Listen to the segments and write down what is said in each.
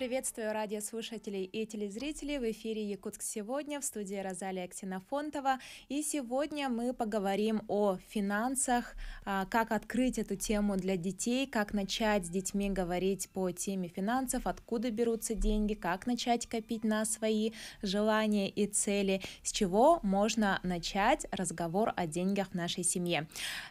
приветствую радиослушателей и телезрителей. В эфире «Якутск сегодня» в студии Розалия Ксенофонтова. И сегодня мы поговорим о финансах, а, как открыть эту тему для детей, как начать с детьми говорить по теме финансов, откуда берутся деньги, как начать копить на свои желания и цели, с чего можно начать разговор о деньгах в нашей семье.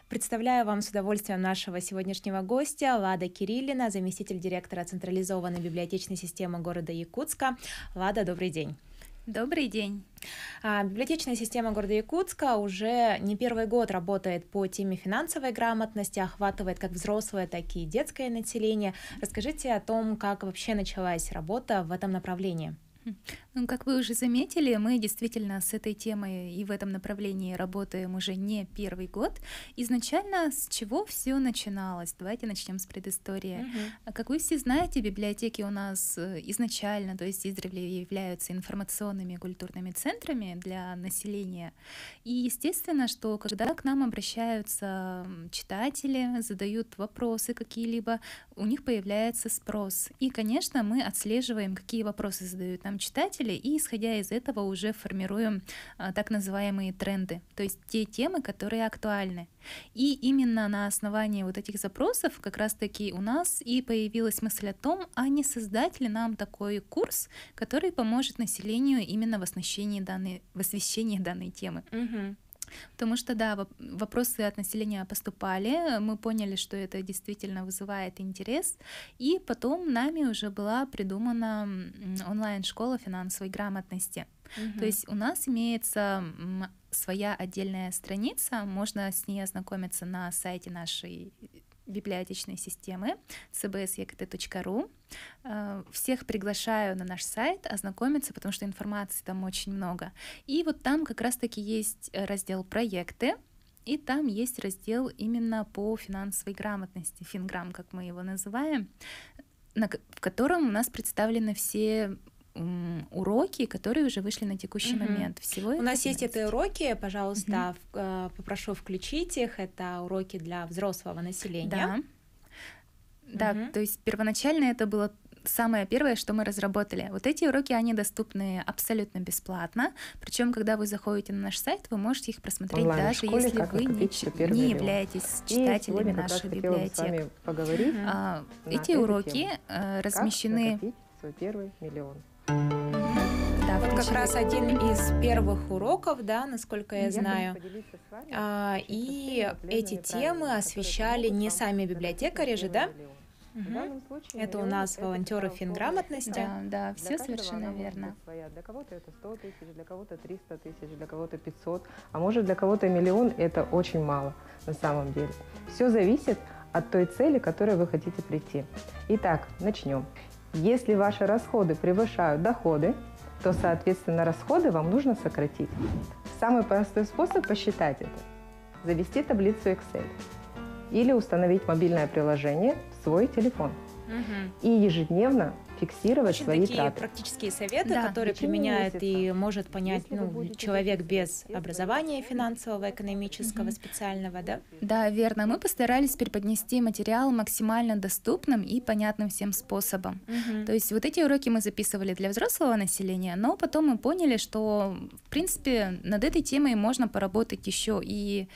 Представляю вам с удовольствием нашего сегодняшнего гостя Лада Кириллина, заместитель директора централизованной библиотечной системы города Якутска. Лада, добрый день. Добрый день. А, библиотечная система города Якутска уже не первый год работает по теме финансовой грамотности, охватывает как взрослое, так и детское население. Расскажите о том, как вообще началась работа в этом направлении. Ну, как вы уже заметили, мы действительно с этой темой и в этом направлении работаем уже не первый год. Изначально с чего все начиналось? Давайте начнем с предыстории. Угу. А как вы все знаете, библиотеки у нас э, изначально, то есть издревле являются информационными культурными центрами для населения. И естественно, что когда к нам обращаются читатели, задают вопросы какие-либо, у них появляется спрос. И, конечно, мы отслеживаем, какие вопросы задают нам читателя, и исходя из этого уже формируем а, так называемые тренды, то есть те темы, которые актуальны. И именно на основании вот этих запросов как раз-таки у нас и появилась мысль о том, а не создать ли нам такой курс, который поможет населению именно в оснащении данной, в освещении данной темы. Угу. Потому что, да, вопросы от населения поступали, мы поняли, что это действительно вызывает интерес, и потом нами уже была придумана онлайн-школа финансовой грамотности. Угу. То есть у нас имеется своя отдельная страница, можно с ней ознакомиться на сайте нашей библиотечной системы cbsekt.ru. Э, всех приглашаю на наш сайт ознакомиться, потому что информации там очень много. И вот там как раз-таки есть э, раздел «Проекты», и там есть раздел именно по финансовой грамотности, финграм, как мы его называем, на, в котором у нас представлены все уроки, которые уже вышли на текущий угу. момент. Всего У нас 15. есть эти уроки, пожалуйста, угу. в, э, попрошу включить их. Это уроки для взрослого населения. Да. Угу. Да, то есть первоначально это было самое первое, что мы разработали. Вот эти уроки, они доступны абсолютно бесплатно. Причем, когда вы заходите на наш сайт, вы можете их просмотреть Онлайн даже если вы не, не являетесь читателем нашей библиотеки. поговорить а, эти уроки темы. Э, размещены... Как свой первый миллион. Да, вот как раз один из первых уроков, да, насколько я знаю. А, и эти темы освещали не сами библиотекари же, да? Угу. это у нас волонтеры финграмотности. Да, да все совершенно верно. Своя. Для кого-то это 100 тысяч, для кого-то 300 тысяч, для кого-то 500, а может для кого-то миллион – это очень мало на самом деле. Все зависит от той цели, к которой вы хотите прийти. Итак, начнем. Если ваши расходы превышают доходы, то, соответственно, расходы вам нужно сократить. Самый простой способ посчитать это – завести таблицу Excel или установить мобильное приложение в свой телефон и ежедневно фиксировать Очень свои такие траты. практические советы, да. которые применяет месяца. и может понять ну, человек без образования финансового, экономического, угу. специального, да? Да, верно. Мы постарались преподнести материал максимально доступным и понятным всем способом. Угу. То есть вот эти уроки мы записывали для взрослого населения, но потом мы поняли, что в принципе над этой темой можно поработать еще и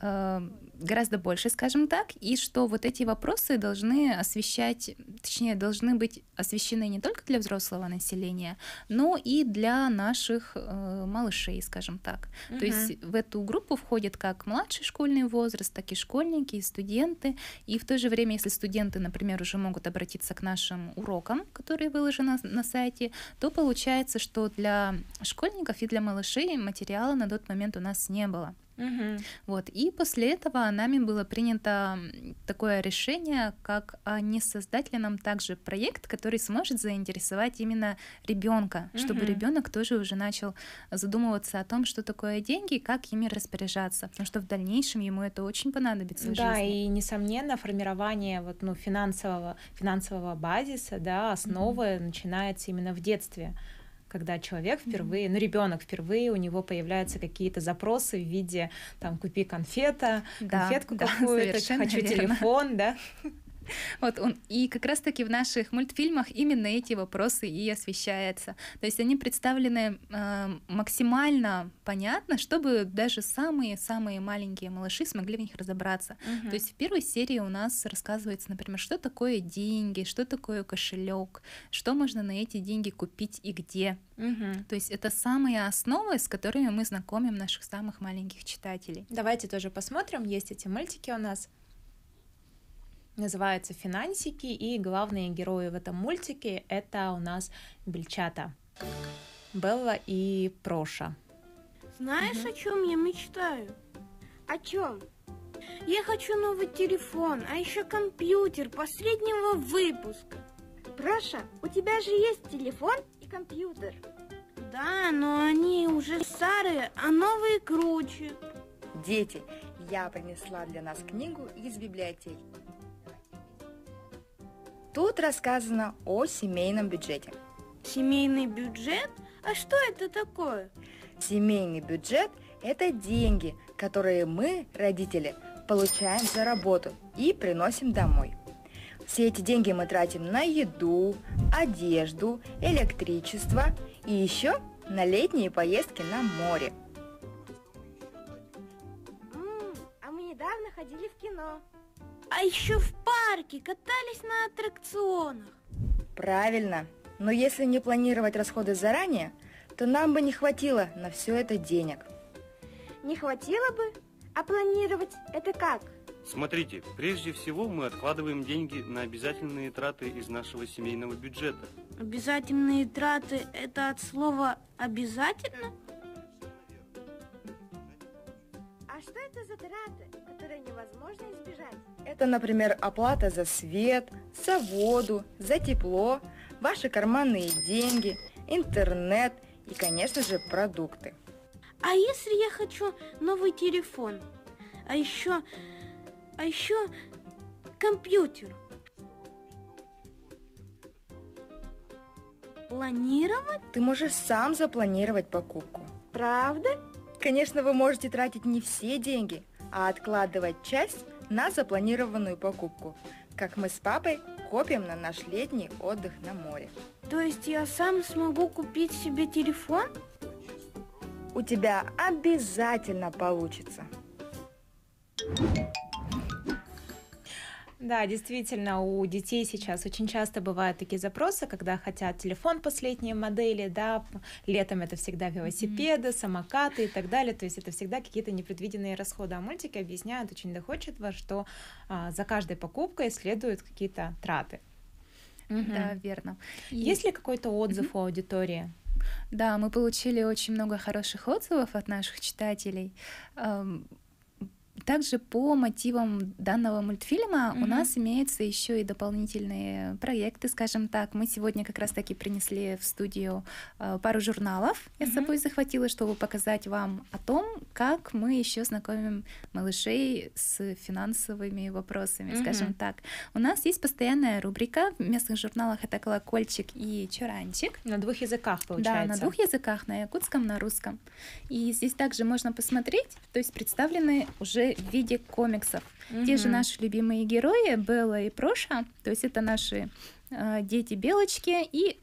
э, гораздо больше, скажем так, и что вот эти вопросы должны освещать, точнее, должны быть освещены не только для взрослого населения, но и для наших э, малышей, скажем так. Угу. То есть в эту группу входят как младший школьный возраст, так и школьники, и студенты. И в то же время, если студенты, например, уже могут обратиться к нашим урокам, которые выложены на, на сайте, то получается, что для школьников и для малышей материала на тот момент у нас не было. Угу. Вот. И после этого нами было принято такое решение, как а, не создать ли нам также проект, который сможет заинтересовать именно ребенка, угу. чтобы ребенок тоже уже начал задумываться о том, что такое деньги и как ими распоряжаться, потому что в дальнейшем ему это очень понадобится. В да, жизни. и несомненно формирование вот ну финансового финансового базиса, да, основы угу. начинается именно в детстве когда человек впервые, ну, ребенок впервые, у него появляются какие-то запросы в виде там купи конфета, да, конфетку да, какую-то, хочу верно. телефон, да. Вот он, и как раз-таки в наших мультфильмах именно эти вопросы и освещаются. То есть они представлены э, максимально понятно, чтобы даже самые-самые маленькие малыши смогли в них разобраться. Угу. То есть в первой серии у нас рассказывается, например, что такое деньги, что такое кошелек, что можно на эти деньги купить и где. Угу. То есть это самые основы, с которыми мы знакомим наших самых маленьких читателей. Давайте тоже посмотрим, есть эти мультики у нас называется «Финансики», и главные герои в этом мультике — это у нас бельчата Белла и Проша. Знаешь, угу. о чем я мечтаю? О чем? Я хочу новый телефон, а еще компьютер последнего выпуска. Проша, у тебя же есть телефон и компьютер. Да, но они уже старые, а новые круче. Дети, я принесла для нас книгу из библиотеки. Тут рассказано о семейном бюджете. Семейный бюджет? А что это такое? Семейный бюджет – это деньги, которые мы, родители, получаем за работу и приносим домой. Все эти деньги мы тратим на еду, одежду, электричество и еще на летние поездки на море. А мы недавно ходили в кино. А еще в парке катались на аттракционах. Правильно. Но если не планировать расходы заранее, то нам бы не хватило на все это денег. Не хватило бы? А планировать это как? Смотрите, прежде всего мы откладываем деньги на обязательные траты из нашего семейного бюджета. Обязательные траты – это от слова «обязательно»? А что это за траты? которые невозможно избежать. Это, например, оплата за свет, за воду, за тепло, ваши карманные деньги, интернет и, конечно же, продукты. А если я хочу новый телефон? А еще, а еще компьютер. Планировать? Ты можешь сам запланировать покупку. Правда? Конечно, вы можете тратить не все деньги, а откладывать часть на запланированную покупку, как мы с папой копим на наш летний отдых на море. То есть я сам смогу купить себе телефон? У тебя обязательно получится. Да, действительно, у детей сейчас очень часто бывают такие запросы, когда хотят телефон последней модели, да, летом это всегда велосипеды, mm самокаты и так далее, то есть это всегда какие-то непредвиденные расходы. А мультики объясняют очень доходчиво, что а, за каждой покупкой следуют какие-то траты. Mm-hmm. Да, верно. И... Есть ли какой-то отзыв mm-hmm. у аудитории? Да, мы получили очень много хороших отзывов от наших читателей. Также по мотивам данного мультфильма mm-hmm. у нас имеются еще и дополнительные проекты, скажем так. Мы сегодня как раз-таки принесли в студию э, пару журналов. Я mm-hmm. с собой захватила, чтобы показать вам о том, как мы еще знакомим малышей с финансовыми вопросами, mm-hmm. скажем так. У нас есть постоянная рубрика в местных журналах это колокольчик и чуранчик. На двух языках получается. Да, на двух языках, на якутском, на русском. И здесь также можно посмотреть, то есть представлены уже в виде комиксов. Угу. Те же наши любимые герои Белла и Проша, то есть это наши э, дети белочки и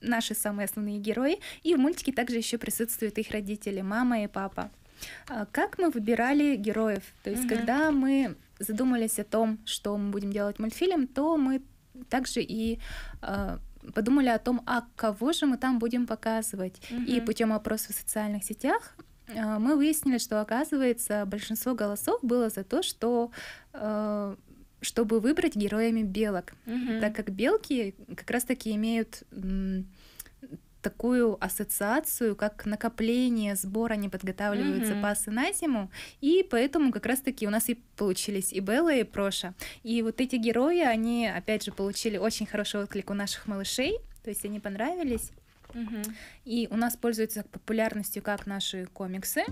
наши самые основные герои. И в мультике также еще присутствуют их родители, мама и папа. А как мы выбирали героев? То есть, угу. когда мы задумались о том, что мы будем делать мультфильм, то мы также и э, подумали о том, а кого же мы там будем показывать. Угу. И путем опросов в социальных сетях а, мы выяснили, что, оказывается, большинство голосов было за то, что э, чтобы выбрать героями белок, угу. так как белки как раз-таки имеют такую ассоциацию, как накопление, сбор, они подготавливают mm-hmm. запасы на зиму, и поэтому как раз-таки у нас и получились и Белла, и Проша. И вот эти герои, они, опять же, получили очень хороший отклик у наших малышей, то есть они понравились. И у нас пользуются популярностью как наши комиксы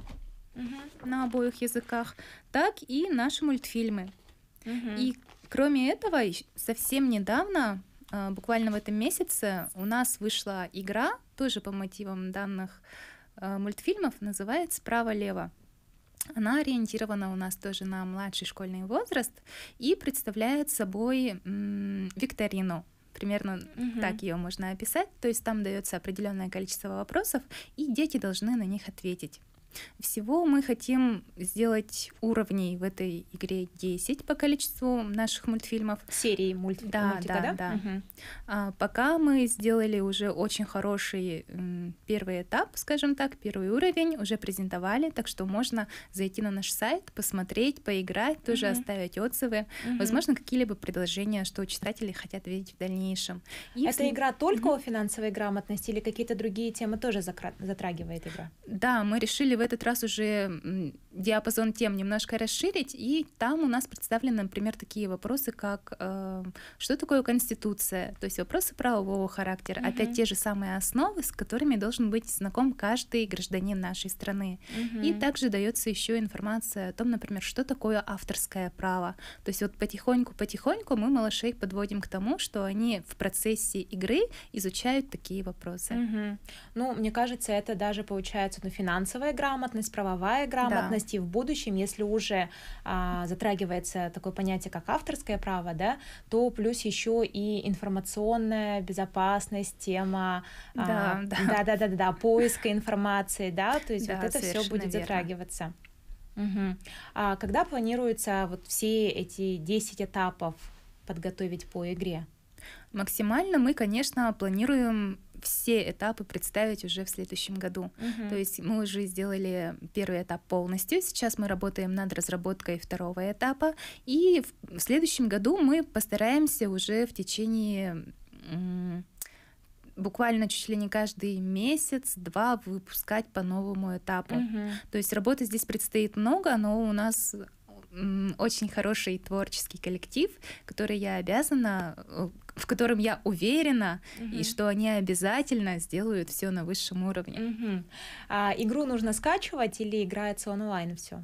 угу. на обоих языках, так и наши мультфильмы. Угу. И кроме этого, совсем недавно, а, буквально в этом месяце, у нас вышла игра, тоже по мотивам данных а, мультфильмов, называется «Право-лево». Она ориентирована у нас тоже на младший школьный возраст и представляет собой викторину, Примерно угу. так ее можно описать. То есть там дается определенное количество вопросов, и дети должны на них ответить. Всего мы хотим сделать уровней в этой игре 10 по количеству наших мультфильмов. Серии мультфильмов. да, мультика, да? Да, да. Угу. А, пока мы сделали уже очень хороший первый этап, скажем так, первый уровень, уже презентовали, так что можно зайти на наш сайт, посмотреть, поиграть, тоже угу. оставить отзывы. Угу. Возможно, какие-либо предложения, что читатели хотят видеть в дальнейшем. И Это в... игра только угу. о финансовой грамотности или какие-то другие темы тоже затрагивает игра? Да, мы решили решили в этот раз уже диапазон тем немножко расширить, и там у нас представлены, например, такие вопросы, как э, что такое конституция, то есть вопросы правового характера, угу. опять те же самые основы, с которыми должен быть знаком каждый гражданин нашей страны. Угу. И также дается еще информация о том, например, что такое авторское право. То есть вот потихоньку-потихоньку мы малышей подводим к тому, что они в процессе игры изучают такие вопросы. Угу. Ну, мне кажется, это даже получается ну, финансовая игра, грамотность, правовая грамотность, да. и в будущем, если уже а, затрагивается такое понятие, как авторское право, да, то плюс еще и информационная безопасность, тема, да, а, да. да, да, да, да, поиска информации, да, то есть да, вот это все будет верно. затрагиваться. Угу. А когда планируется вот все эти 10 этапов подготовить по игре? Максимально мы, конечно, планируем все этапы представить уже в следующем году. Угу. То есть мы уже сделали первый этап полностью, сейчас мы работаем над разработкой второго этапа, и в следующем году мы постараемся уже в течение буквально чуть ли не каждый месяц-два выпускать по новому этапу. Угу. То есть работы здесь предстоит много, но у нас очень хороший творческий коллектив, который я обязана, э, в котором я уверена, угу. и что они обязательно сделают все на высшем уровне. Угу. А игру нужно скачивать или играется онлайн все?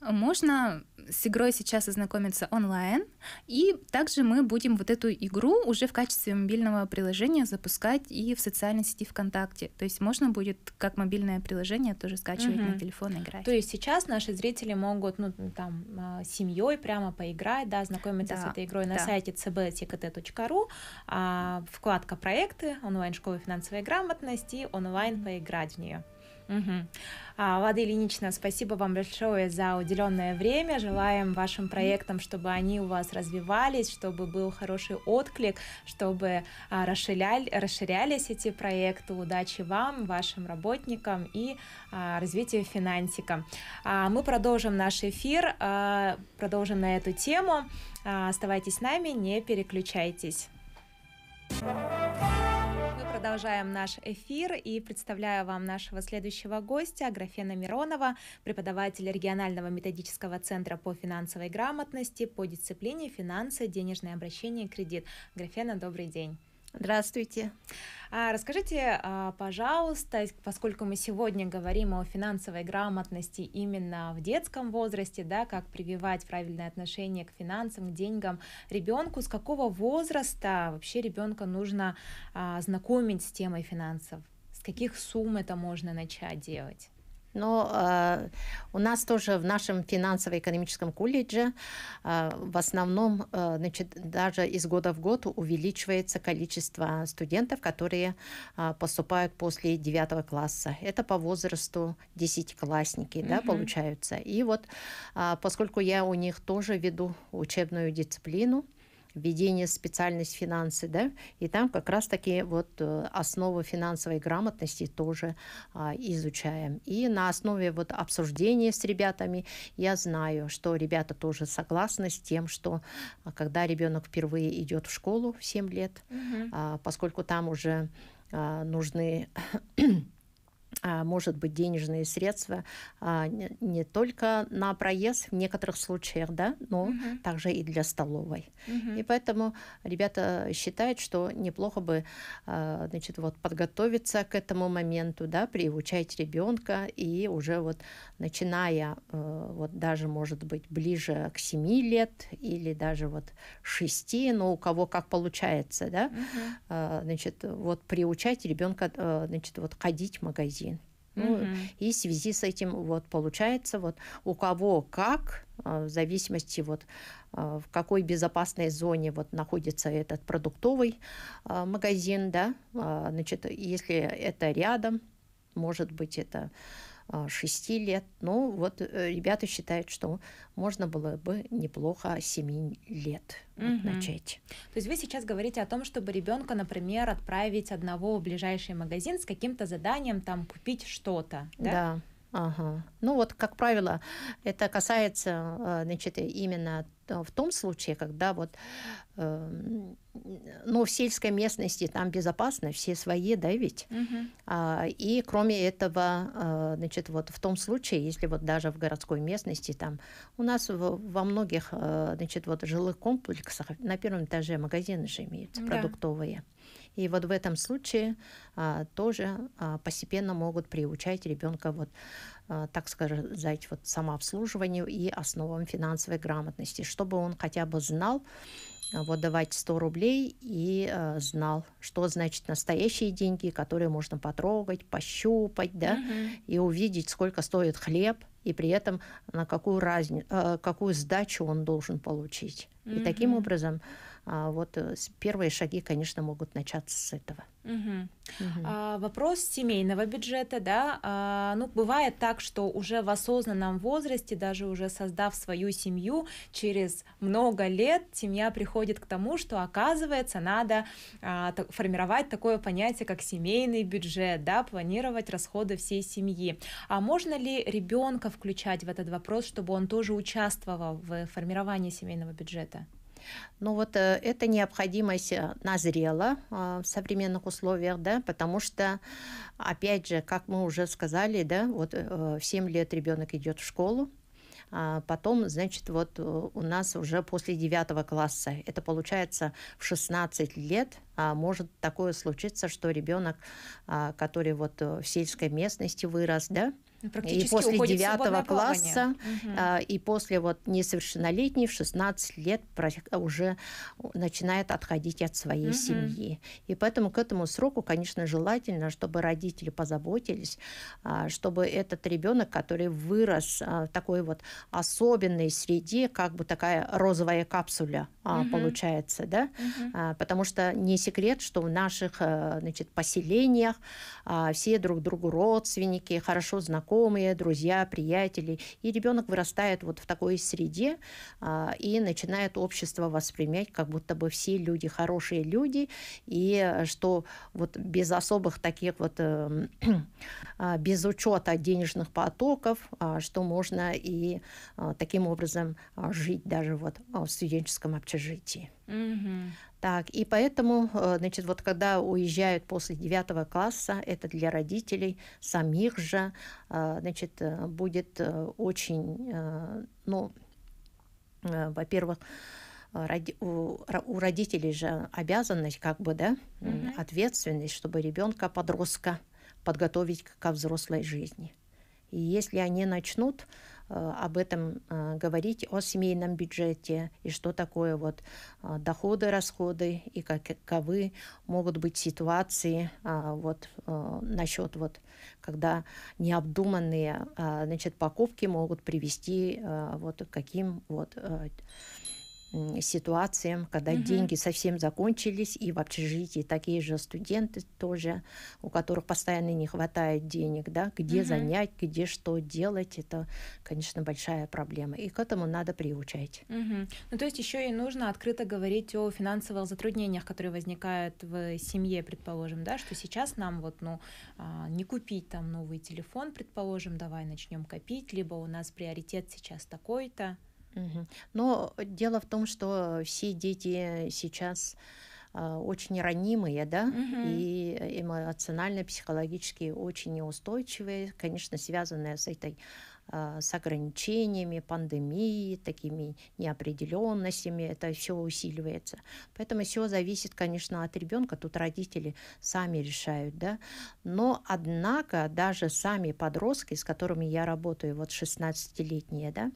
Можно с игрой сейчас ознакомиться онлайн, и также мы будем вот эту игру уже в качестве мобильного приложения запускать и в социальной сети ВКонтакте. То есть можно будет как мобильное приложение тоже скачивать угу. на телефон и играть. То есть сейчас наши зрители могут, ну, там, а, семьей прямо поиграть, да, знакомиться да, с этой игрой да. на сайте cbtkt.ru, а, вкладка «Проекты», школы финансовой грамотности, онлайн поиграть в нее. Угу. А, Лада Ильинична, спасибо вам большое за уделенное время. Желаем вашим проектам, чтобы они у вас развивались, чтобы был хороший отклик, чтобы а, расширяли, расширялись эти проекты. Удачи вам, вашим работникам и а, развитию финансика. А, мы продолжим наш эфир, а, продолжим на эту тему. А, оставайтесь с нами, не переключайтесь. Продолжаем наш эфир и представляю вам нашего следующего гостя Графена Миронова, преподаватель регионального методического центра по финансовой грамотности по дисциплине финансы, денежное обращение и кредит. Графена, добрый день. Здравствуйте. А, расскажите, а, пожалуйста, поскольку мы сегодня говорим о финансовой грамотности именно в детском возрасте, да, как прививать правильное отношение к финансам, к деньгам ребенку, с какого возраста вообще ребенка нужно а, знакомить с темой финансов? С каких сумм это можно начать делать? Но э, у нас тоже в нашем финансово-экономическом колледже э, в основном, э, значит, даже из года в год увеличивается количество студентов, которые э, поступают после 9 класса. Это по возрасту 10-классники, mm-hmm. да, получаются. И вот, э, поскольку я у них тоже веду учебную дисциплину, введение специальность финансы, да, и там как раз-таки вот э, основы финансовой грамотности тоже а, изучаем. И на основе вот обсуждения с ребятами я знаю, что ребята тоже согласны с тем, что а, когда ребенок впервые идет в школу в 7 лет, угу. а, поскольку там уже а, нужны а, может быть денежные средства а, не только на проезд в некоторых случаях, да, но угу. также и для столовой. Угу. И поэтому ребята считают, что неплохо бы, а, значит, вот подготовиться к этому моменту, да, приучать ребенка и уже вот начиная э, вот даже может быть ближе к 7 лет или даже вот 6, но у кого как получается, да, угу. значит, вот приучать ребенка, э, значит, вот ходить в магазин ну, угу. И в связи с этим вот получается вот у кого как э, в зависимости вот э, в какой безопасной зоне вот находится этот продуктовый э, магазин, да, значит, если это рядом, может быть это 6 а, лет. Ну, вот э, ребята считают, что можно было бы неплохо 7 лет угу. начать. То есть вы сейчас говорите о том, чтобы ребенка, например, отправить одного в ближайший магазин с каким-то заданием там купить что-то, да? Да. Ага. Ну вот, как правило, это касается э, значит, именно в том случае, когда вот, эм, ну, в сельской местности там безопасно, все свои, да, ведь. Угу. И кроме этого, э, значит, вот в том случае, если вот даже в городской местности там, у нас во многих, э, значит, вот жилых комплексах на первом этаже магазины же имеются да. продуктовые. И вот в этом случае а, тоже а, постепенно могут приучать ребенка, вот, а, так сказать, вот самообслуживанию и основам финансовой грамотности, чтобы он хотя бы знал, а, вот давать 100 рублей и э, знал, что значит настоящие деньги, которые можно потрогать, пощупать, да, Uh-huh. и увидеть, сколько стоит хлеб, и при этом на какую разницу, э, какую сдачу он должен получить. Uh-huh. И таким образом а вот э, первые шаги, конечно, могут начаться с этого. Угу. Угу. А, вопрос семейного бюджета, да. А, ну, бывает так, что уже в осознанном возрасте, даже уже создав свою семью, через много лет семья приходит к тому, что оказывается надо а, так, формировать такое понятие, как семейный бюджет, да, планировать расходы всей семьи. А можно ли ребенка включать в этот вопрос, чтобы он тоже участвовал в формировании семейного бюджета? ну вот э, эта необходимость э, назрела а, в современных условиях, да, потому что, опять же, как мы уже сказали, да, вот э, в 7 лет ребенок идет в школу, а потом, значит, вот у нас уже после 9 класса, это получается в 16 лет, а может такое случиться, что ребенок, а, который вот в сельской местности вырос, да, ну, и после девятого класса, угу. и после вот несовершеннолетней в 16 лет уже начинает отходить от своей угу. семьи. И поэтому к этому сроку, конечно, желательно, чтобы родители позаботились, а, чтобы этот ребенок, который вырос а, в такой вот особенной среде, как бы такая розовая капсуля угу. получается, да, угу. потому что не секрет, что в наших э, значит, поселениях все друг другу родственники, хорошо знакомы, знакомые, друзья, приятели. И ребенок вырастает вот в такой среде а, и начинает общество воспринимать, как будто бы все люди хорошие люди, и что вот без особых таких вот, э, э, без учета денежных потоков, э, что можно и а, таким образом жить даже вот в студенческом общежитии. Mm-hmm. Так, и поэтому, э, значит, вот когда уезжают после девятого класса, это для родителей самих же, э, значит, э, будет очень, ну, во-первых, Роди, у, родителей же обязанность, как бы, да, mm ответственность, чтобы ребенка, подростка подготовить ко взрослой жизни. И если они начнут Э, об этом э, говорить, о семейном бюджете и что такое вот э, доходы, расходы и каковы могут быть ситуации вот насчет вот, когда необдуманные значит, покупки могут привести вот к каким вот ситуациям, когда угу. деньги совсем закончились, и в общежитии такие же студенты тоже, у которых постоянно не хватает денег, да, где угу. занять, где что делать, это, конечно, большая проблема, и к этому надо приучать. Угу. Ну, то есть еще и нужно открыто говорить о финансовых затруднениях, которые возникают в семье, предположим, да, что сейчас нам вот, ну, а, не купить там новый телефон, предположим, давай начнем копить, либо у нас приоритет сейчас такой-то. Но дело в том, что все дети сейчас а, очень ранимые, да, угу. и эмоционально, психологически очень неустойчивые, конечно, связанные с этой а, с ограничениями, пандемией, такими неопределенностями, это все усиливается. Поэтому все зависит, конечно, от ребенка, тут родители сами решают, да. Но, однако, даже сами подростки, с которыми я работаю, вот 16-летние, да,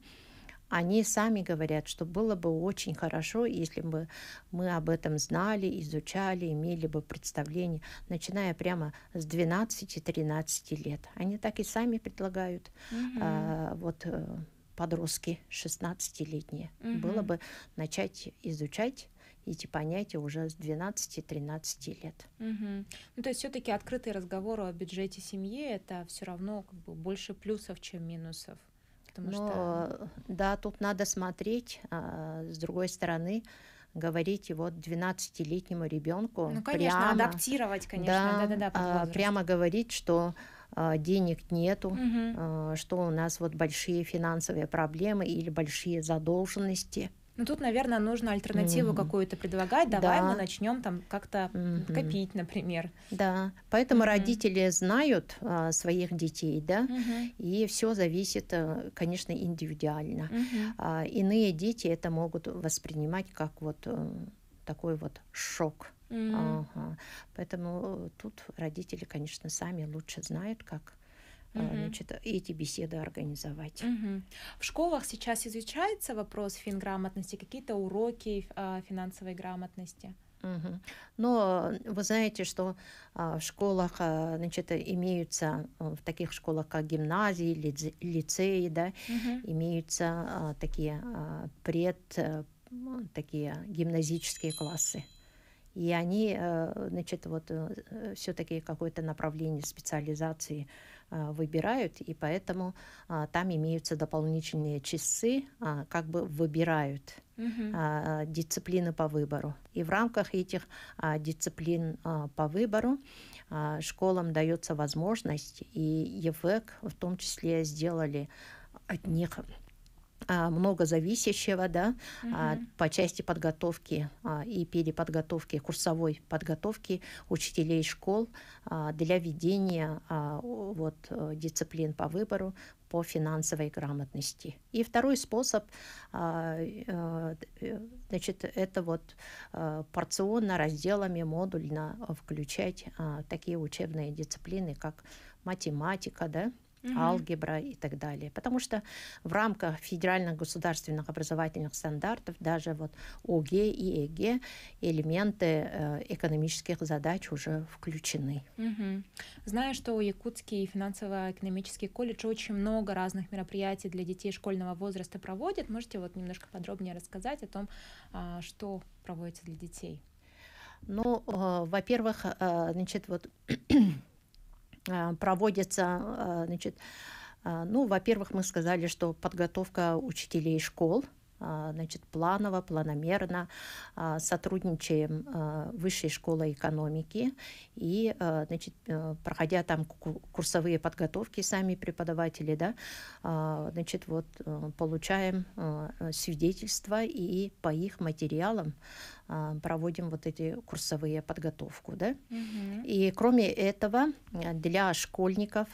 они сами говорят, что было бы очень хорошо, если бы мы об этом знали, изучали, имели бы представление, начиная прямо с 12-13 лет. Они так и сами предлагают. Mm-hmm. А, вот э, подростки 16-летние. Угу. Было бы начать изучать эти понятия уже с 12-13 лет. Угу. Ну, то есть все-таки открытый разговор о бюджете семьи это все равно как бы больше плюсов, чем минусов. Потому Но, что... Э, да, тут надо смотреть. А, с другой стороны, говорить вот 12-летнему ребенку. Ну, конечно, прямо, адаптировать, конечно, да, да, да, да прямо говорить, что а, денег нету, угу. что у нас вот большие финансовые проблемы или большие задолженности. Ну тут, наверное, нужно альтернативу mm-hmm. какую-то предлагать. Давай да. мы начнем там как-то mm-hmm. копить, например. Да. Поэтому mm-hmm. родители знают а, своих детей, да, mm-hmm. и все зависит, э, конечно, индивидуально. Mm-hmm. А, иные дети это могут воспринимать как вот э, такой вот шок. Mm-hmm. Ага. Поэтому э, тут родители, конечно, сами лучше знают, как угу. значит, эти беседы организовать. В школах сейчас изучается вопрос финграмотности, какие-то уроки э, финансовой грамотности? Но э, вы знаете, что в школах, значит, имеются в таких школах, как гимназии, лицеи, да, угу. имеются такие пред, такие гимназические классы. И они, значит, вот все-таки какое-то направление специализации Э, выбирают, и поэтому а, там имеются дополнительные часы, а, как бы выбирают Uh-huh. дисциплины по выбору. И в рамках этих дисциплин по выбору школам дается возможность, и ЕВЭК в том числе сделали от них а, много зависящего, да, угу. по части подготовки а, и переподготовки, курсовой подготовки учителей школ для ведения вот, э, дисциплин по выбору по финансовой грамотности. И второй способ, э, э, значит, это вот порционно, разделами, модульно включать такие учебные дисциплины, как математика, да, алгебра и так далее. Потому что в рамках федеральных государственных образовательных стандартов даже вот ОГЭ и ЭГЭ элементы э, экономических задач уже включены. Угу. Знаю, что у Якутский финансово-экономический колледж очень много разных мероприятий для детей школьного возраста проводит. Можете вот немножко подробнее рассказать о том, а, что проводится для детей? Ну, э, во-первых, э, значит, вот Э, проводится, э, значит, э, ну, во-первых, мы сказали, что подготовка учителей школ – а, значит, планово, планомерно а, сотрудничаем а, с Высшей школой экономики и, значит, э, проходя там курсовые подготовки сами преподаватели, да, значит, вот э, получаем э, свидетельства и по их материалам проводим вот эти курсовые подготовку, да. Угу. И кроме этого для школьников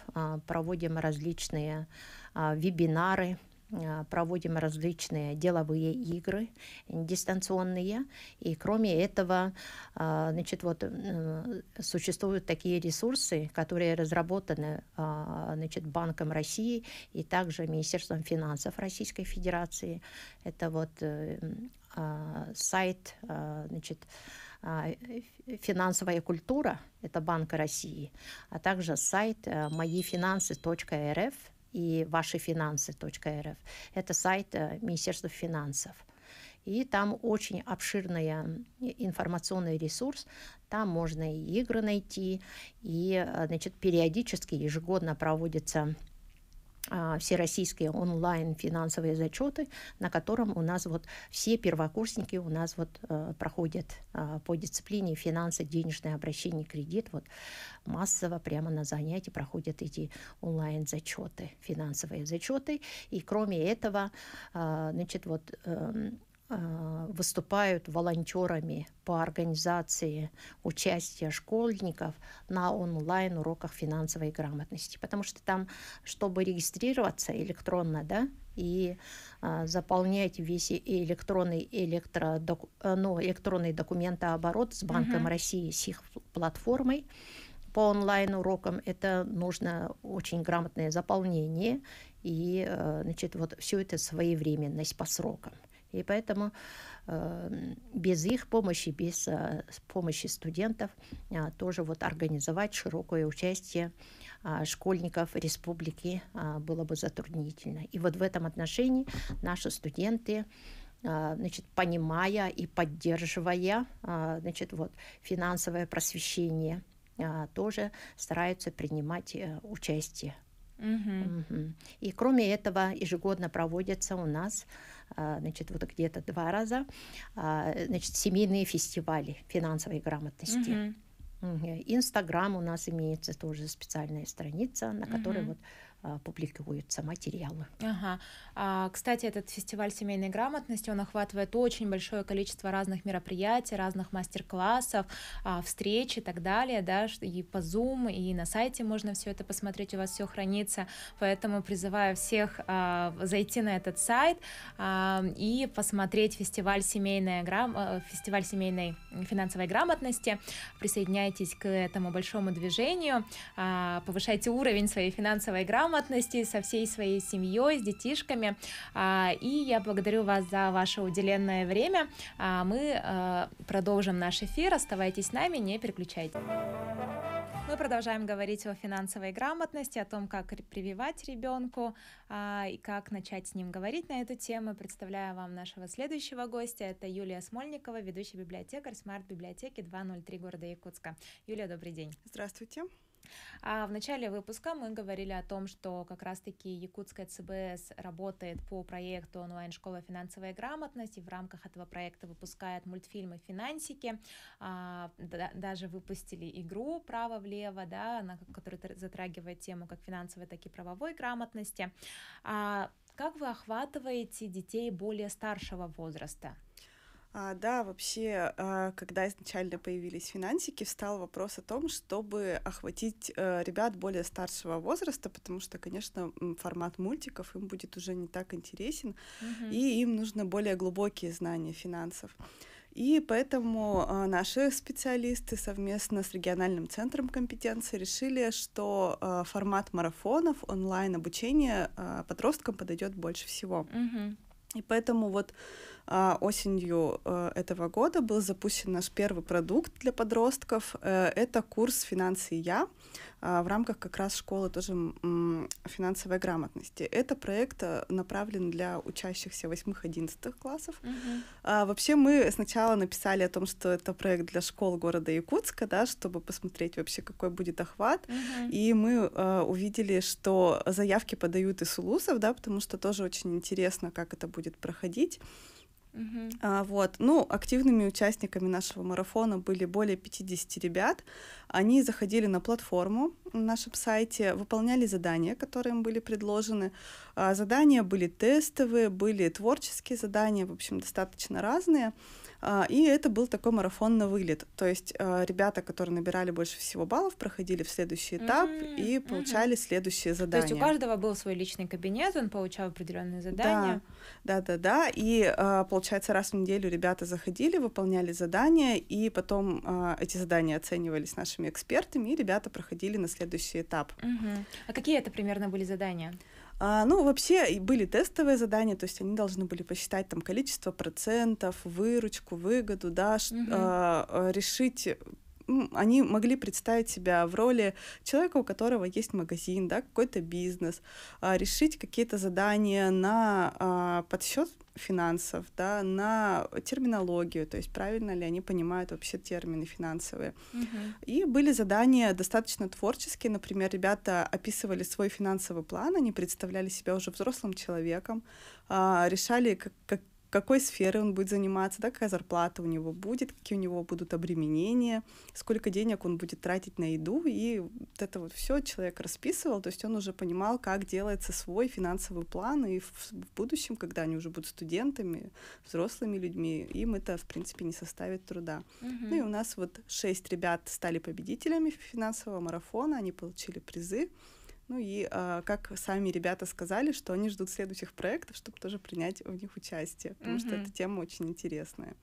проводим различные вебинары, а, проводим различные деловые игры дистанционные. И кроме этого, а, значит, вот э, существуют такие ресурсы, которые разработаны а, значит, Банком России и также Министерством финансов Российской Федерации. Это вот э, сайт значит, «Финансовая культура», это Банка России, а также сайт э, «моифинансы.рф», и ваши финансы.рф. Это сайт э, Министерства финансов. И там очень обширный информационный ресурс. Там можно и игры найти. И э, значит, периодически, ежегодно проводится а, всероссийские онлайн финансовые зачеты, на котором у нас вот все первокурсники у нас вот э, проходят а, по дисциплине финансы, денежное обращение, кредит. Вот массово прямо на занятии проходят эти онлайн зачеты, финансовые зачеты. И кроме этого, а, значит, вот эм, Э, выступают волонтерами по организации участия школьников на онлайн-уроках финансовой грамотности. Потому что там, чтобы регистрироваться электронно, да, и а, заполнять весь электронный, электродок, э, ну, электронный документооборот с Банком угу. России, с их платформой, по онлайн-урокам это нужно очень грамотное заполнение и, значит, вот всю это своевременность по срокам. И поэтому э, без их помощи, без э, помощи студентов э, тоже вот организовать широкое участие э, школьников республики э, было бы затруднительно. И вот в этом отношении наши студенты э, значит, понимая и поддерживая э, значит, вот, финансовое просвещение, э, тоже стараются принимать участие Угу. И кроме этого ежегодно проводятся у нас а, значит, вот где-то два раза а, значит, семейные фестивали финансовой грамотности. Угу. Инстаграм у нас имеется тоже специальная страница, на которой угу. вот а, публикуются материалы. Ага. А, кстати, этот фестиваль семейной грамотности, он охватывает очень большое количество разных мероприятий, разных мастер-классов, а, встреч и так далее, да, и по Zoom, и на сайте можно все это посмотреть, у вас все хранится, поэтому призываю всех а, зайти на этот сайт а, и посмотреть фестиваль семейной, грам... А, фестиваль семейной финансовой грамотности, присоединяйтесь к этому большому движению, повышайте уровень своей финансовой грамотности, грамотности со всей своей семьей, с детишками. А, и я благодарю вас за ваше уделенное время. А, мы а, продолжим наш эфир. Оставайтесь с нами, не переключайтесь. Мы продолжаем говорить о финансовой грамотности, о том, как прививать ребенку а, и как начать с ним говорить на эту тему. Представляю вам нашего следующего гостя. Это Юлия Смольникова, ведущий библиотекарь смарт-библиотеки 203 города Якутска. Юлия, добрый день. Здравствуйте. А в начале выпуска мы говорили о том, что как раз-таки Якутская ЦБС работает по проекту онлайн-школа «Финансовая грамотность» и в рамках этого проекта выпускает мультфильмы «Финансики». А, да, даже выпустили игру «Право-влево», да, она, которая затрагивает тему как финансовой, так и правовой грамотности. А, как вы охватываете детей более старшего возраста? А, да, вообще, а, когда изначально появились финансики, встал вопрос о том, чтобы охватить э, ребят более старшего возраста, потому что, конечно, формат мультиков им будет уже не так интересен, mm и им нужно более глубокие знания финансов. И поэтому а, наши специалисты совместно с региональным центром компетенции решили, что а, формат марафонов онлайн обучения подросткам подойдет больше всего. mm И поэтому вот а, осенью э, этого года был запущен наш первый продукт для подростков. Э, это курс «Финансы и я» а, в рамках как раз школы тоже финансовой грамотности. Это проект э, направлен для учащихся 8-11 классов. Угу. А, вообще мы сначала написали о том, что это проект для школ города Якутска, да, чтобы посмотреть вообще, какой будет охват. Угу. И мы а, увидели, что заявки подают из Улусов, да, потому что тоже очень интересно, как это будет проходить. Uh-huh. А, вот. Ну, активными участниками нашего марафона были более 50 ребят. Они заходили на платформу на нашем сайте, выполняли задания, которые им были предложены. А, задания были тестовые, были творческие задания, в общем, достаточно разные. А, и это был такой марафон на вылет. То есть а, ребята, которые набирали больше всего баллов, проходили в следующий этап mm-hmm. и получали mm-hmm. следующие задания. То есть у каждого был свой личный кабинет, он получал определенные задания. Да, да, да. да. И а, получается, раз в неделю ребята заходили, выполняли задания, и потом эти задания оценивались нашими экспертами, и ребята проходили на следующий этап. Mm-hmm. А какие это примерно были задания? А, ну, вообще были тестовые задания, то есть они должны были посчитать там количество процентов, выручку, выгоду, да, угу. а, решить они могли представить себя в роли человека, у которого есть магазин, да, какой-то бизнес, а, решить какие-то задания на а, подсчет финансов, да, на терминологию, то есть правильно ли они понимают вообще термины финансовые. Угу. И были задания достаточно творческие, например, ребята описывали свой финансовый план, они представляли себя уже взрослым человеком, а, решали, как, как какой сферы он будет заниматься, да, какая зарплата у него будет, какие у него будут обременения, сколько денег он будет тратить на еду. И вот это вот все человек расписывал, то есть он уже понимал, как делается свой финансовый план, и в будущем, когда они уже будут студентами, взрослыми людьми, им это, в принципе, не составит труда. Угу. Ну и у нас вот шесть ребят стали победителями финансового марафона, они получили призы. Ну и э, как сами ребята сказали, что они ждут следующих проектов, чтобы тоже принять в них участие, потому mm-hmm. что эта тема очень интересная.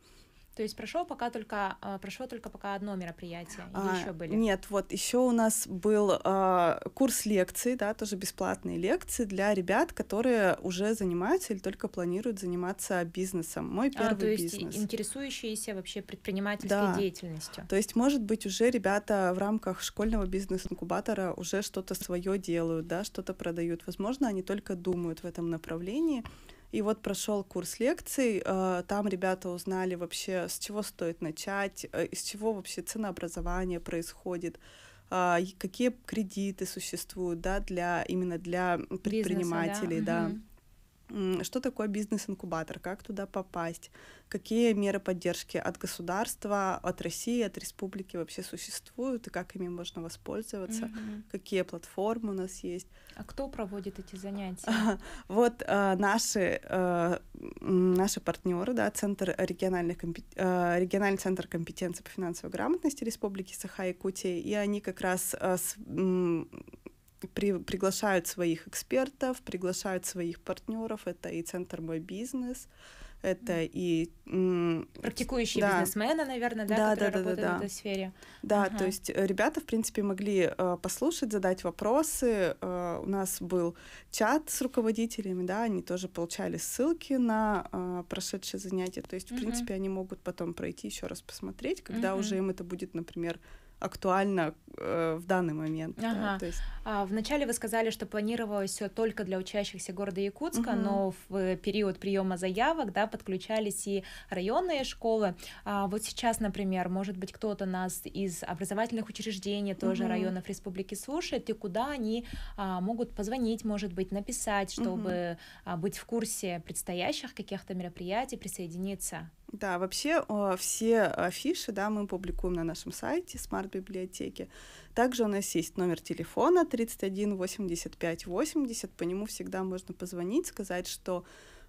То есть прошло пока только а, прошло только пока одно мероприятие, а, еще были? Нет, вот еще у нас был э, курс лекций, да, тоже бесплатные лекции для ребят, которые уже занимаются или только планируют заниматься бизнесом. Мой а, первый а, то есть бизнес. Интересующиеся вообще предпринимательской да. деятельностью. То есть, может быть, уже ребята в рамках школьного бизнес-инкубатора уже что-то свое делают, да, что-то продают. Возможно, они только думают в этом направлении. И вот прошел курс лекций, э, там ребята узнали вообще, с чего стоит начать, э, из чего вообще ценообразование происходит, э, какие кредиты существуют, да, для именно для предпринимателей, Бизнеса, да. да что такое бизнес-инкубатор, как туда попасть, какие меры поддержки от государства, от России, от республики вообще существуют и как ими можно воспользоваться, mm какие платформы у нас есть. А кто проводит эти занятия? Вот э, наши, э, наши партнеры, да, Центр региональной э, региональный центр компетенции по финансовой грамотности Республики Саха-Якутия, и они как раз при, приглашают своих экспертов, приглашают своих партнеров. Это и центр «Мой бизнес», это и... Практикующие да. бизнесмены, наверное, да, да которые да, работают да, да. в этой сфере. Да, ага. то есть э, ребята, в принципе, могли э, послушать, задать вопросы. Э, у нас был чат с руководителями, да, они тоже получали ссылки на э, прошедшие занятия. То есть, в угу. принципе, они могут потом пройти еще раз посмотреть, когда угу. уже им это будет, например, актуально э, в данный момент. Ага. Да, то есть... а, вначале вы сказали, что планировалось все только для учащихся города Якутска, угу. но в э, период приема заявок да, подключались и районные школы. А, вот сейчас, например, может быть, кто-то нас из образовательных учреждений тоже угу. районов республики слушает, и куда они а, могут позвонить, может быть, написать, чтобы угу. быть в курсе предстоящих каких-то мероприятий, присоединиться. Да, вообще э, все афиши, да, мы публикуем на нашем сайте смарт-библиотеки. Также у нас есть номер телефона 31 85 80. По нему всегда можно позвонить, сказать, что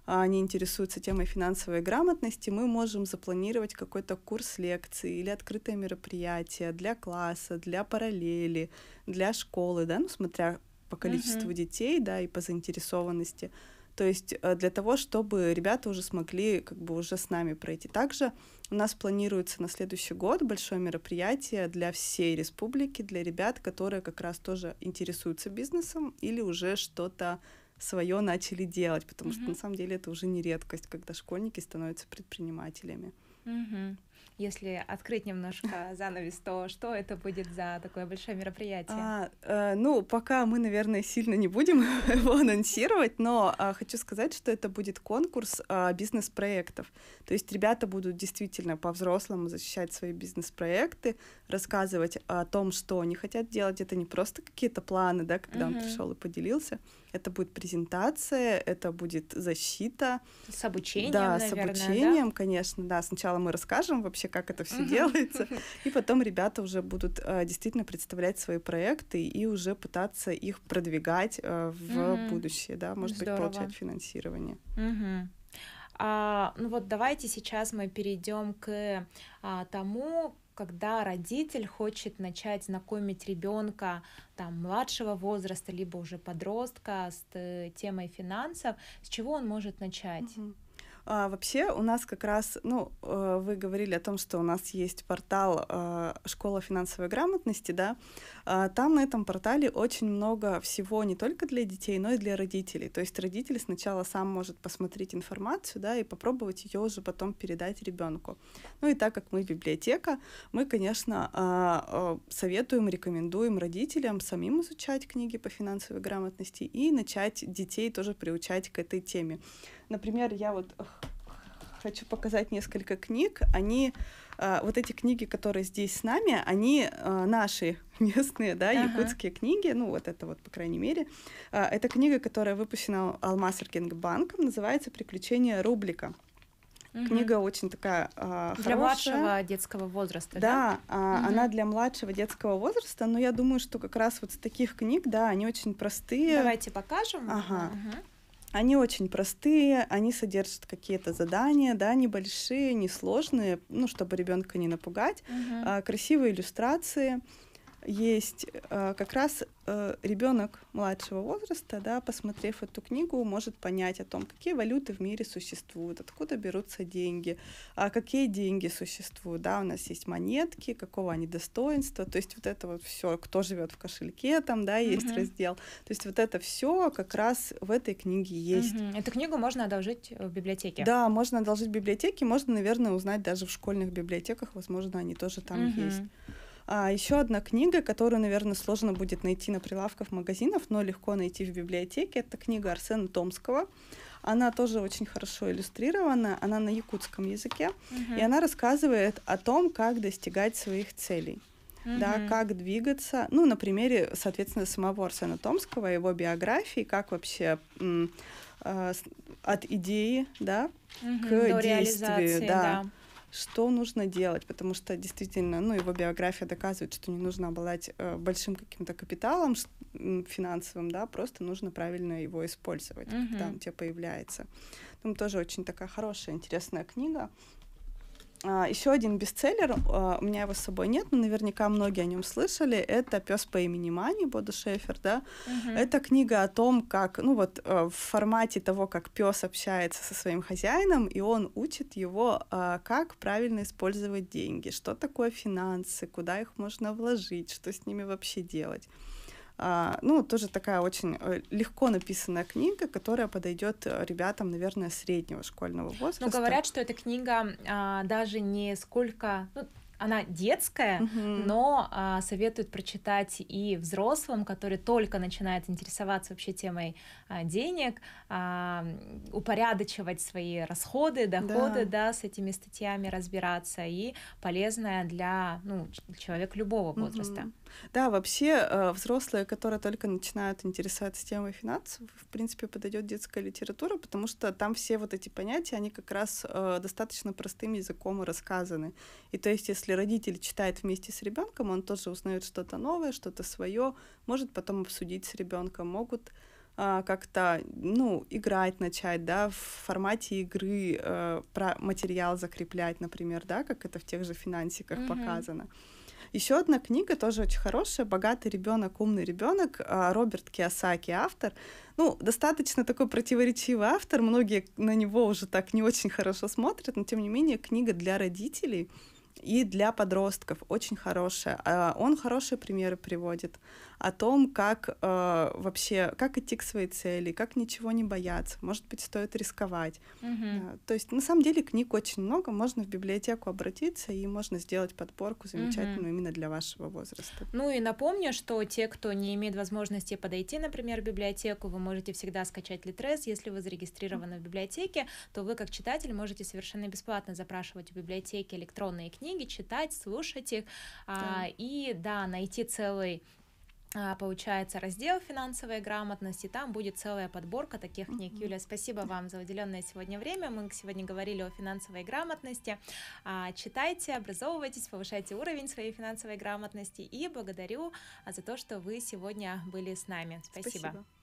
а, они интересуются темой финансовой грамотности, мы можем запланировать какой-то курс лекции или открытое мероприятие для класса, для параллели, для школы, да, ну, смотря по количеству mm-hmm. детей, да, и по заинтересованности. То есть э, для того, чтобы ребята уже смогли как бы уже с нами пройти. Также у нас планируется на следующий год большое мероприятие для всей республики, для ребят, которые как раз тоже интересуются бизнесом или уже что-то свое начали делать, потому mm-hmm. что на самом деле это уже не редкость, когда школьники становятся предпринимателями. Mm-hmm. Если открыть немножко занавес, то что это будет за такое большое мероприятие? А, э, ну, пока мы, наверное, сильно не будем его анонсировать, но э, хочу сказать, что это будет конкурс э, бизнес-проектов. То есть ребята будут действительно по-взрослому защищать свои бизнес-проекты, рассказывать о том, что они хотят делать. Это не просто какие-то планы, да, когда угу. он пришел и поделился, это будет презентация, это будет защита. С обучением, Да, наверное, с обучением, да? конечно, да. Сначала мы расскажем вообще, как это все делается, и потом ребята уже будут э, действительно представлять свои проекты и уже пытаться их продвигать э, в будущее, да, может быть, получать финансирование. А, ну вот давайте сейчас мы перейдем к а, тому, когда родитель хочет начать знакомить ребенка там, младшего возраста, либо уже подростка с э, темой финансов, с чего он может начать? Угу. А, вообще у нас как раз, ну, э, вы говорили о том, что у нас есть портал э, «Школа финансовой грамотности», да, а, там на этом портале очень много всего не только для детей, но и для родителей. То есть родитель сначала сам может посмотреть информацию, да, и попробовать ее уже потом передать ребенку. Ну и так как мы библиотека, мы, конечно, а, э, советуем, рекомендуем родителям самим изучать книги по финансовой грамотности и начать детей тоже приучать к этой теме. Например, я вот хочу показать несколько книг. Они а, вот эти книги, которые здесь с нами, они а, наши местные, да, ага. якутские книги. Ну вот это вот по крайней мере. Э, это книга, которая выпущена Алмаз банком, называется "Приключения Рублика". Угу. Книга очень такая э, для хорошая. Для младшего детского возраста. Да, да? Э, угу. она для младшего детского возраста, но я думаю, что как раз вот с таких книг, да, они очень простые. Давайте покажем. Ага. Угу. Они очень простые, они содержат какие-то задания, да, небольшие, несложные, ну, чтобы ребенка не напугать, угу. красивые иллюстрации есть э, как раз э, ребенок младшего возраста, да, посмотрев эту книгу, может понять о том, какие валюты в мире существуют, откуда берутся деньги, а какие деньги существуют, да, у нас есть монетки, какого они достоинства, то есть вот это вот все, кто живет в кошельке, там, да, есть угу. раздел, то есть вот это все как раз в этой книге есть. Угу. Эту книгу можно одолжить в библиотеке. Да, можно одолжить в библиотеке, можно, наверное, узнать даже в школьных библиотеках, возможно, они тоже там угу. есть. А еще одна книга, которую, наверное, сложно будет найти на прилавках магазинов, но легко найти в библиотеке, это книга Арсена Томского. Она тоже очень хорошо иллюстрирована, она на якутском языке, угу. и она рассказывает о том, как достигать своих целей. Mm -hmm. да, как двигаться, ну, на примере, соответственно, самого Арсена Томского, его биографии, как вообще э, от идеи, да, mm -hmm, к До действию, да. да что нужно делать, потому что действительно, ну, его биография доказывает, что не нужно обладать э, большим каким-то капиталом финансовым, да, просто нужно правильно его использовать, mm-hmm. когда он у тебя появляется. Там тоже очень такая хорошая, интересная книга. А, Еще один бестселлер, а, у меня его с собой нет, но наверняка многие о нем слышали, это «Пес по имени Мани» Бода Шефер, да. Угу. Это книга о том, как, ну вот э, в формате того, как пес общается со своим хозяином, и он учит его, а, как правильно использовать деньги, что такое финансы, куда их можно вложить, что с ними вообще делать. А, ну, тоже такая очень э, легко написанная книга, которая подойдет э, ребятам, наверное, среднего школьного возраста. Но говорят, что эта книга а, даже не сколько... Ну, она детская, угу. но а, советуют прочитать и взрослым, которые только начинают интересоваться вообще темой а, денег, а, упорядочивать свои расходы, доходы, да. да, с этими статьями разбираться и полезная для ну, человека любого возраста. Угу. Да, вообще э, взрослые, которые только начинают интересоваться темой финансов, в принципе, подойдет детская литература, потому что там все вот эти понятия, они как раз э, достаточно простым языком и рассказаны. И то есть, если родитель читает вместе с ребенком, он тоже узнает что-то новое, что-то свое, может потом обсудить с ребенком, могут а, как-то, ну, играть начать, да, в формате игры э, про материал закреплять, например, да, как это в тех же финансиках mm-hmm. показано. Еще одна книга тоже очень хорошая, «Богатый ребенок, умный ребенок», а, Роберт Киосаки, автор. Ну, достаточно такой противоречивый автор, многие на него уже так не очень хорошо смотрят, но тем не менее книга для родителей и для подростков очень хорошая. А, он хорошие примеры приводит о том, как э, вообще, как идти к своей цели, как ничего не бояться, может быть, стоит рисковать. Угу. То есть, на самом деле, книг очень много, можно в библиотеку обратиться, и можно сделать подборку замечательную угу. именно для вашего возраста. Ну и напомню, что те, кто не имеет возможности подойти, например, в библиотеку, вы можете всегда скачать Литрес, если вы зарегистрированы в библиотеке, то вы, как читатель, можете совершенно бесплатно запрашивать в библиотеке электронные книги, читать, слушать их, а, да. а, и, да, найти целый а, получается, раздел «Финансовая грамотность», и там будет целая подборка таких книг. Юля, спасибо вам за уделенное сегодня время. Мы сегодня говорили о финансовой грамотности. А, читайте, образовывайтесь, повышайте уровень своей финансовой грамотности. И благодарю а, за то, что вы сегодня были с нами. Спасибо. спасибо.